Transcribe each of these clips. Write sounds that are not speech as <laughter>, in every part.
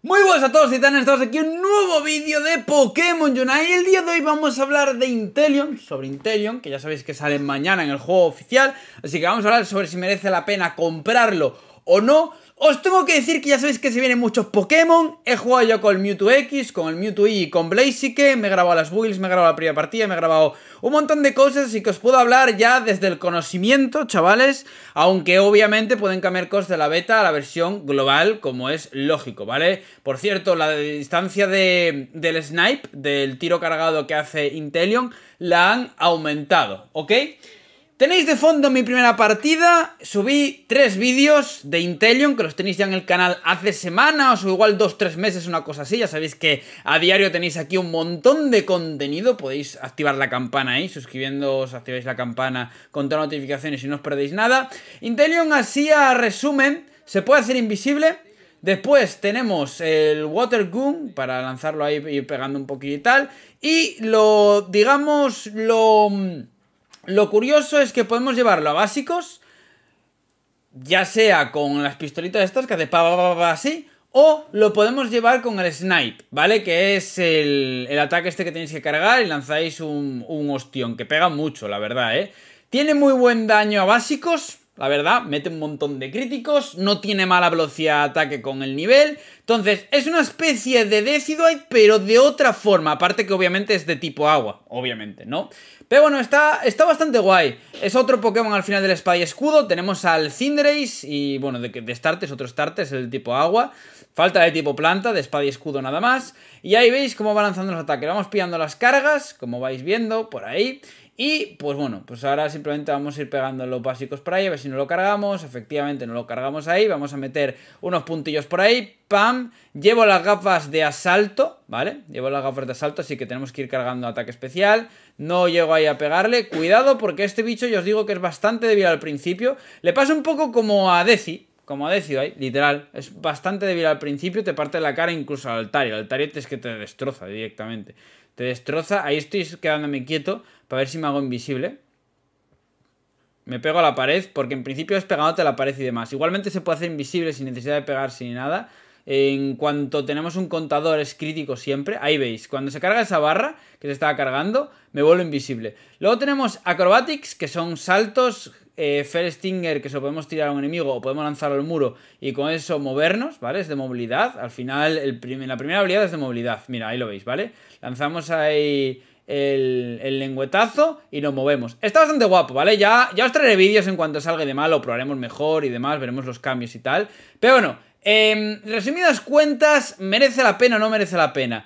Muy buenas a todos y titanes, estamos aquí en un nuevo vídeo de Pokémon Unite y el día de hoy vamos a hablar de Intelion, sobre Intelion, que ya sabéis que sale mañana en el juego oficial, así que vamos a hablar sobre si merece la pena comprarlo o no, os tengo que decir que ya sabéis que se vienen muchos Pokémon. He jugado yo con el Mewtwo X, con el Mewtwo Y y con Blaziken. Me he grabado las builds, me he grabado la primera partida, me he grabado un montón de cosas. y que os puedo hablar ya desde el conocimiento, chavales. Aunque obviamente pueden cambiar cosas de la beta a la versión global, como es lógico, ¿vale? Por cierto, la distancia del snipe, del tiro cargado que hace Intelion, la han aumentado, ¿ok? Tenéis de fondo mi primera partida, subí tres vídeos de Intellion que los tenéis ya en el canal hace semanas o igual dos, tres meses, una cosa así, ya sabéis que a diario tenéis aquí un montón de contenido, podéis activar la campana ahí, suscribiéndoos, activáis la campana con todas las notificaciones y no os perdéis nada. así a resumen, se puede hacer invisible, Después tenemos el Water Goon, para lanzarlo ahí y pegando un poquito y tal. Y lo, digamos, lo mm, lo curioso es que podemos llevarlo a básicos, ya sea con las pistolitas estas que hace pa, pa, pa, pa así, o lo podemos llevar con el snipe, ¿vale? Que es el, el ataque este que tenéis que cargar y lanzáis un, un, ostión, que pega mucho, la verdad, ¿eh? Tiene muy buen daño a básicos, la verdad, mete un montón de críticos, no tiene mala velocidad de ataque con el nivel. Entonces, es una especie de Decidueye, pero de otra forma, aparte que obviamente es de tipo agua, obviamente, ¿no? Pero bueno, está, está bastante guay. Es otro Pokémon al final del espada y escudo. Tenemos al Cinderace y, bueno, de, de otro Startes, es el tipo agua. Falta de tipo planta, de espada y escudo nada más. Y ahí veis cómo va lanzando los ataques. Vamos pillando las cargas, como vais viendo por ahí. Y pues bueno, pues ahora simplemente vamos a ir pegando los básicos por ahí, a ver si no lo cargamos, efectivamente no lo cargamos ahí, vamos a meter unos puntillos por ahí, pam, llevo las gafas de asalto, ¿vale? Llevo las gafas de asalto, así que tenemos que ir cargando ataque especial, no llego ahí a pegarle, cuidado porque este bicho yo os digo que es bastante débil al principio, le pasa un poco como a Deci, como a Deci, literal, es bastante débil al principio, te parte la cara incluso al altar, al el es que te destroza directamente. Te destroza. Ahí estoy quedándome quieto para ver si me hago invisible. Me pego a la pared porque en principio es pegándote a la pared y demás. Igualmente se puede hacer invisible sin necesidad de pegarse ni nada. En cuanto tenemos un contador es crítico siempre. Ahí veis, cuando se carga esa barra que se estaba cargando, me vuelvo invisible. Luego tenemos acrobatics, que son saltos, eh, Stinger, que se podemos tirar a un enemigo o podemos lanzarlo al muro y con eso movernos, ¿vale? Es de movilidad. Al final, el la primera habilidad es de movilidad. Mira, ahí lo veis, ¿vale? Lanzamos ahí... El, el, lengüetazo y nos movemos. Está bastante guapo, ¿vale? Ya, ya os traeré vídeos en cuanto salga de malo, probaremos mejor y demás, veremos los cambios y tal. Pero bueno, en em, resumidas cuentas, ¿merece la pena o no merece la pena?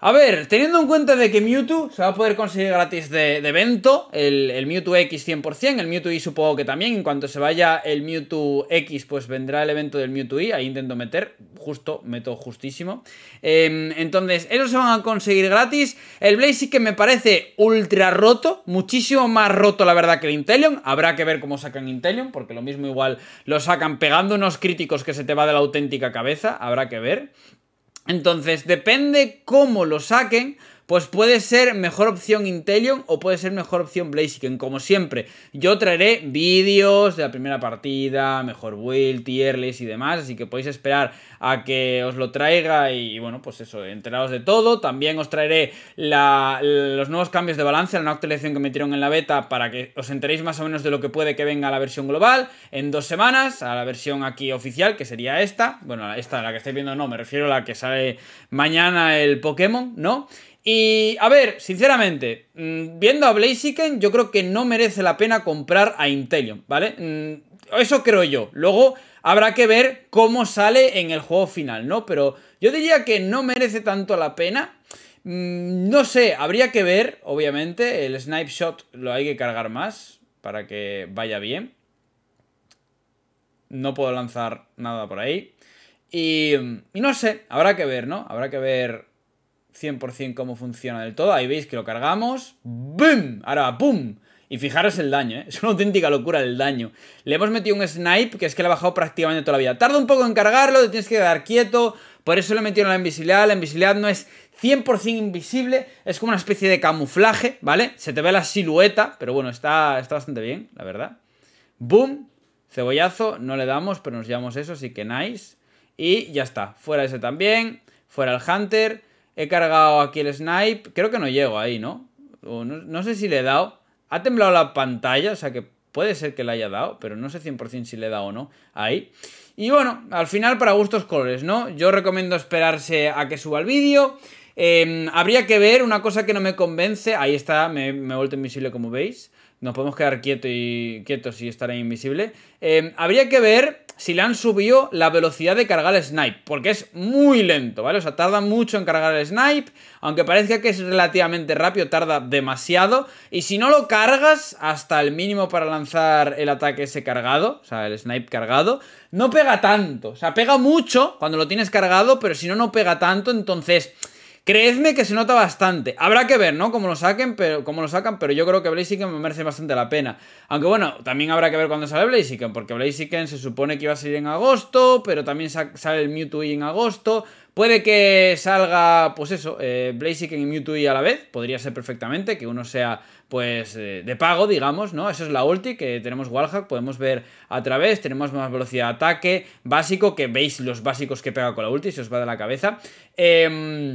A ver, teniendo en cuenta de que Mewtwo se va a poder conseguir gratis de, evento, el, el, Mewtwo X 100%, el Mewtwo Y supongo que también, en cuanto se vaya el Mewtwo X, pues vendrá el evento del Mewtwo Y, ahí intento meter, justo, meto justísimo. Em, entonces, esos se van a conseguir gratis, el Blaze sí que me parece ultra roto, muchísimo más roto la verdad que el Intelion, habrá que ver cómo sacan Intelion, porque lo mismo igual lo sacan pegando unos críticos que se te va de la auténtica cabeza, habrá que ver. Entonces, depende cómo lo saquen, pues puede ser mejor opción Intelion o puede ser mejor opción Blaziken, como siempre. Yo traeré vídeos de la primera partida, mejor build, tier y demás, así que podéis esperar a que os lo traiga y bueno, pues eso, enteraos de todo. También os traeré los nuevos cambios de balance, la nueva actualización que metieron en la beta para que os enteréis más o menos de lo que puede que venga a la versión global en dos semanas, a la versión aquí oficial, que sería esta. Bueno, esta, la que estáis viendo no, me refiero a la que sale mañana el Pokémon, ¿no? Y a ver, sinceramente, mm, viendo a Blaziken, yo creo que no merece la pena comprar a Intelion, ¿vale? Mm, eso creo yo. Luego habrá que ver cómo sale en el juego final, ¿no? Pero yo diría que no merece tanto la pena. Mm, no sé, habría que ver, obviamente, el snapshot lo hay que cargar más para que vaya bien. No puedo lanzar nada por ahí. y no sé, habrá que ver, ¿no? Habrá que ver 100% cómo funciona del todo. Ahí veis que lo cargamos. ¡Bum! Ahora, boom Y fijaros el daño, ¿eh? <laughs> Es una auténtica locura el daño. Le hemos metido un snipe, que es que le ha bajado prácticamente toda la vida. Tarda un poco en cargarlo, te tienes que quedar quieto. Por eso le he metido la invisibilidad. La invisibilidad no es 100% invisible, es como una especie de camuflaje, ¿vale? Se te ve la silueta, pero bueno, está, está bastante bien, la verdad. Boom, cebollazo, no le damos, pero nos llevamos eso, así que nice. Y ya está, fuera ese también, fuera el Hunter... He cargado aquí el snipe. Creo que no llego ahí, ¿no? no, sé si le he dado. Ha temblado la pantalla, o sea que Puede ser que le haya dado, pero no sé 100% si le he dado o no ahí. Y bueno, al final para gustos colores, ¿no? Yo recomiendo esperarse a que suba el vídeo. Em, habría que ver una cosa que no me convence. Ahí está, me, he vuelto invisible como veis. Nos podemos quedar quieto y, quietos y estar ahí invisible. Em, habría que ver si le han subido la velocidad de cargar el snipe, porque es muy lento, ¿vale? O sea, tarda mucho en cargar el snipe, aunque parezca que es relativamente rápido, tarda demasiado, y si no lo cargas hasta el mínimo para lanzar el ataque ese cargado, o sea, el snipe cargado, no pega tanto, o sea, pega mucho cuando lo tienes cargado, pero si no, no pega tanto, entonces... Creedme que se nota bastante. Habrá que ver, ¿no? Cómo lo saquen, pero lo sacan, pero yo creo que Blaziken me merece bastante la pena. Aunque bueno, también habrá que ver cuándo sale Blaziken, porque Blaziken se supone que iba a salir en agosto, pero también sale el Mewtwo en agosto. Puede que salga, pues eso, eh, Blaziken y Mewtwo a la vez, podría ser perfectamente, que uno sea, pues, eh, de pago, digamos, ¿no? Eso es la ulti, que tenemos Walhack podemos ver a través, tenemos más velocidad de ataque, básico, que veis los básicos que pega con la ulti, se os va de la cabeza. Eh...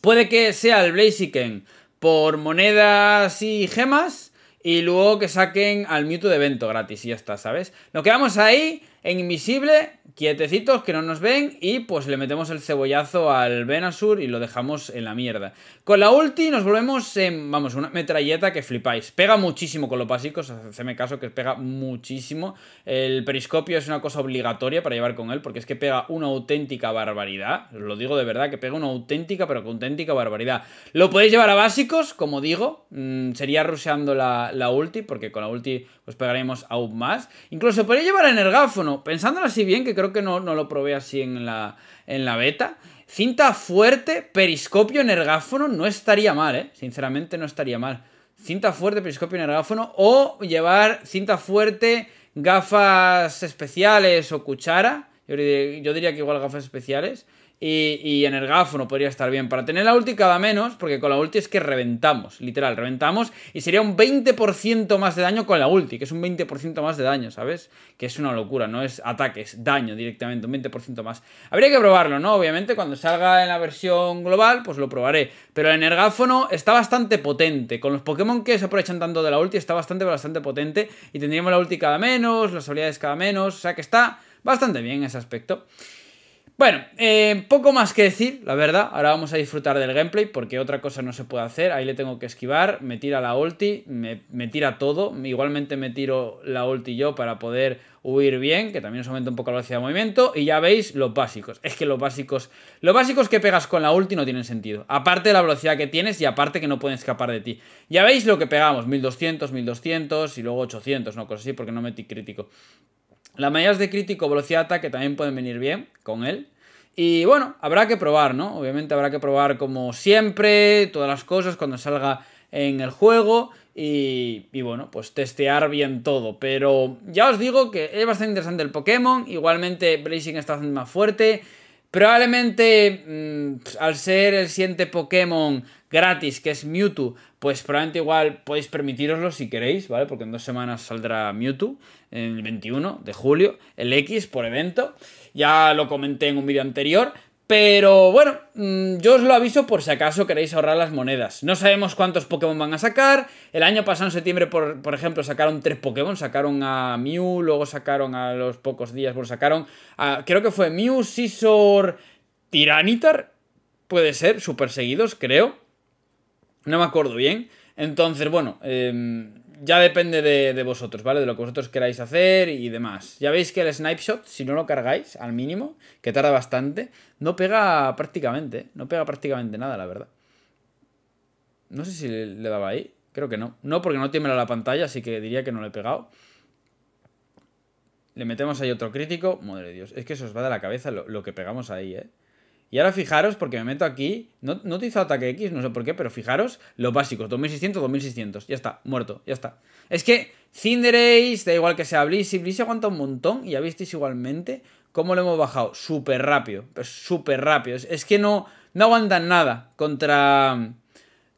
Puede que sea el Blaziken por monedas y gemas y luego que saquen al Mewtwo de evento gratis y ya está, ¿sabes? Nos quedamos ahí. En Invisible, quietecitos, que no nos ven. Y pues le metemos el cebollazo al Benasur y lo dejamos en la mierda. Con la ulti nos volvemos en, vamos, una metralleta que flipáis. Pega muchísimo con los básicos, hacedme caso que pega muchísimo. El periscopio es una cosa obligatoria para llevar con él, porque es que pega una auténtica barbaridad. lo digo de verdad, que pega una auténtica, pero que auténtica barbaridad. Lo podéis llevar a básicos, como digo. Mm, sería ruseando la, ulti, porque con la ulti os pues, pegaremos aún más. Incluso podéis llevar a energáfono no. Pensándolo así bien, que creo que no, no lo probé así en la, en la beta. Cinta fuerte, periscopio, energáfono, no estaría mal, ¿eh? Sinceramente no estaría mal. Cinta fuerte, periscopio, energáfono o llevar cinta fuerte, gafas especiales o cuchara yo diría que igual gafas especiales. Y, y energáfono podría estar bien. Para tener la ulti cada menos, porque con la ulti es que reventamos, literal, reventamos. Y sería un 20% más de daño con la ulti, que es un 20% más de daño, ¿sabes? Que es una locura, no es ataques, daño directamente, un 20% más. Habría que probarlo, ¿no? Obviamente, cuando salga en la versión global, pues lo probaré. Pero el energáfono está bastante potente. Con los Pokémon que se aprovechan tanto de la ulti, está bastante, bastante potente. Y tendríamos la ulti cada menos, las habilidades cada menos. O sea que está bastante bien ese aspecto. Bueno, eh, poco más que decir, la verdad. Ahora vamos a disfrutar del gameplay porque otra cosa no se puede hacer. Ahí le tengo que esquivar, me tira la ulti, me, tira todo. Igualmente me tiro la ulti yo para poder huir bien, que también os aumenta un poco la velocidad de movimiento. Y ya veis los básicos. Es que los básicos, los básicos que pegas con la ulti no tienen sentido. Aparte de la velocidad que tienes y aparte que no pueden escapar de ti. Ya veis lo que pegamos, 1200, 1200 y luego 800, no cosas así porque no metí crítico. Las es de crítico, velocidad que también pueden venir bien con él. Y bueno, habrá que probar, ¿no? Obviamente habrá que probar como siempre, todas las cosas cuando salga en el juego. Y, bueno, pues testear bien todo. Pero ya os digo que es bastante interesante el Pokémon. Igualmente Blazing está haciendo más fuerte. Probablemente mm, al ser el siguiente Pokémon gratis, que es Mewtwo, pues probablemente igual podéis permitiroslo si queréis, ¿vale? Porque en dos semanas saldrá Mewtwo, el 21 de julio, el X por evento. Ya lo comenté en un vídeo anterior, pero bueno, mm, yo os lo aviso por si acaso queréis ahorrar las monedas. No sabemos cuántos Pokémon van a sacar. El año pasado, en septiembre, por, ejemplo, sacaron tres Pokémon. Sacaron a Mew, luego sacaron a los pocos días, bueno, sacaron a, creo que fue Mew, Sisor, Tiranitar. Puede ser, super seguidos, creo. No me acuerdo bien. Entonces, bueno, em, ya depende de, vosotros, ¿vale? De lo que vosotros queráis hacer y demás. Ya veis que el snapshot, si no lo cargáis al mínimo, que tarda bastante, no pega prácticamente, no pega prácticamente nada, la verdad. No sé si le, daba ahí, creo que no. No, porque no tiene la pantalla, así que diría que no le he pegado. Le metemos ahí otro crítico. Madre de Dios, es que eso os va de la cabeza lo que pegamos ahí, ¿eh? Y ahora fijaros, porque me meto aquí, no, no hizo ataque X, no sé por qué, pero fijaros los básicos, 2600, 2600, ya está, muerto, ya está. Es que Cinderace, da igual que sea Bliss, y aguanta un montón, y ya visteis igualmente cómo lo hemos bajado, súper rápido, pues súper rápido. Es, que no, no aguantan nada contra,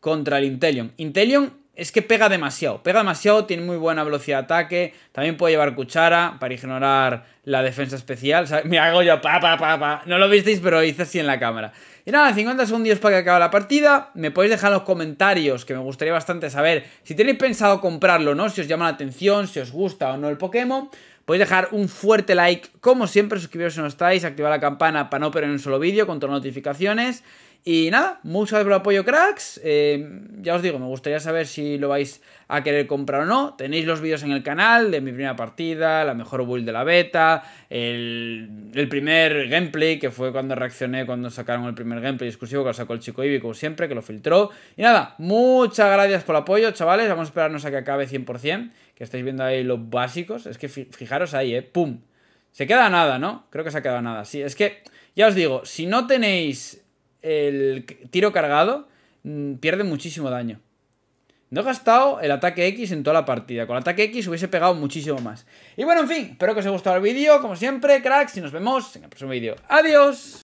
contra el Intelion. Intelion es que pega demasiado, pega demasiado, tiene muy buena velocidad de ataque, también puede llevar cuchara para ignorar la defensa especial, <laughs> me hago yo pa pa pa pa, no lo visteis pero hice así en la cámara. Y nada, 50 segundos para que acabe la partida, me podéis dejar en los comentarios que me gustaría bastante saber si tenéis pensado comprarlo no, si os llama la atención, si os gusta o no el Pokémon. Podéis dejar un fuerte like, como siempre, suscribiros si no estáis, activar la campana para no perder un solo vídeo con todas las notificaciones. Y nada, muchas gracias por el apoyo, cracks. Eh, ya os digo, me gustaría saber si lo vais a querer comprar o no. Tenéis los vídeos en el canal de mi primera partida, la mejor build de la beta, el, primer gameplay, que fue cuando reaccioné cuando sacaron el primer gameplay exclusivo que sacó el chico Ibi, como siempre, que lo filtró. Y nada, muchas gracias por el apoyo, chavales. Vamos a esperarnos a que acabe 100%, que estáis viendo ahí los básicos. Es que fijaros ahí, ¿eh? ¡Pum! Se queda nada, ¿no? Creo que se ha quedado nada. Sí, es que, ya os digo, si no tenéis el tiro cargado, mm, pierde muchísimo daño. No he gastado el ataque X en toda la partida. Con el ataque X hubiese pegado muchísimo más. Y bueno, en fin, espero que os haya gustado el vídeo. Como siempre, cracks, y nos vemos en el próximo vídeo. ¡Adiós!